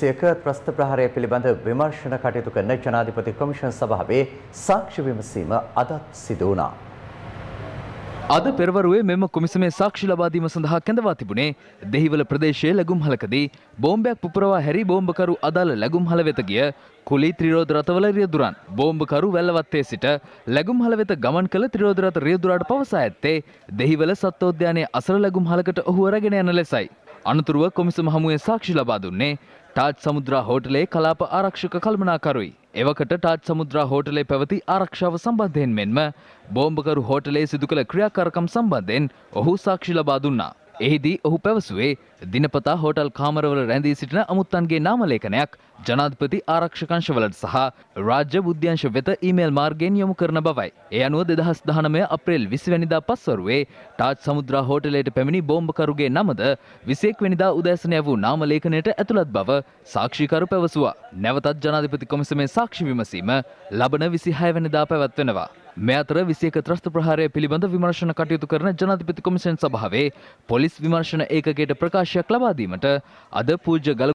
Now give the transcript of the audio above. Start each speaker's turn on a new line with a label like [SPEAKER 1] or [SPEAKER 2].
[SPEAKER 1] සියක ත්‍රස්ත ප්‍රහාරය පිළිබඳ විමර්ශන කටයුතු කරන ජනාධිපති කොමිෂන් සභාවේ සාක්ෂි විමසීම අදත් සිදු වුණා. අද පෙරවරුවේ මෙම කොමිසමේ සාක්ෂි ලබා දීම සඳහා කැඳවා තිබුණේ දෙහිවල ප්‍රදේශයේ ලැබුම් හලකදී බෝම්බයක් පුපුරවා හැරි බෝම්බකරු අදාළ ලැබුම් හල වෙත ගිය කුලි ත්‍රිරෝධ රථවල රියදුරන් බෝම්බකරු වැල්ලවත්තේ සිට ලැබුම් හල වෙත ගමන් කළ ත්‍රිරෝධ රථ රියදුරාට පවසා ඇත්තේ දෙහිවල සත්වෝද්‍යානයේ අසල ලැබුම් හලකට ඔහු අරගෙන යන ලෙසයි. අනතුරුව කොමිසම හමුවේ සාක්ෂි ලබා දුන්නේ ටාජ් සමුද්‍රා හෝටලේ කලාප ආරක්ෂක කළමනාකරුයි. එවකට ටාජ් සමුද්‍රා හෝටලේ පැවති ආරක්ෂාව සම්බන්ධයෙන් මෙන්ම බෝම්බකරු හෝටලේ සිදු කළ ක්‍රියාකාරකම් සම්බන්ධයෙන් ඔහු සාක්ෂි ලබා දුන්නා. එහිදී ඔහු පැවසුවේ දිනපතා හෝටල් කාමරවල රැඳී සිටින අමුත්තන්ගේ නාමලේඛනයක් ජනාධිපති ආරක්ෂකංශවලට සහ රාජ්‍ය බුද්ධ්‍යංශ වෙත ඊමේල් මාර්ගයෙන් යොමු කරන බවයි. ඒ අනුව දෙදහස් දහනමය අප්‍රේල් විසිවැනිදා පස්වරුවේ ටාජ් සමුද්‍රා හෝටලයට පැමිණි බෝම්භකරුගේ නමද විසෙක් වෙනිදා උදෑසනය වූ නාමලේඛනයට ඇතුළත් බව සාක්ෂිකරු පැවසුවා. නැවතත් ජනාධිපති කොමිසමේ සාක්ෂි විමසීම ලබන විසිහයවැනිදා පැවැත්වෙනවා. මේ අතර 21 ත්‍රස්ත ප්‍රහාරය පිළිබඳ විමර්ශන කටයුතු කරන ජනාධිපති කොමිෂන් සභාවේ පොලිස් විමර්ශන ඒකකයට ප්‍රකාශයක් ලබා දීමට අද පූජ්‍ය ගල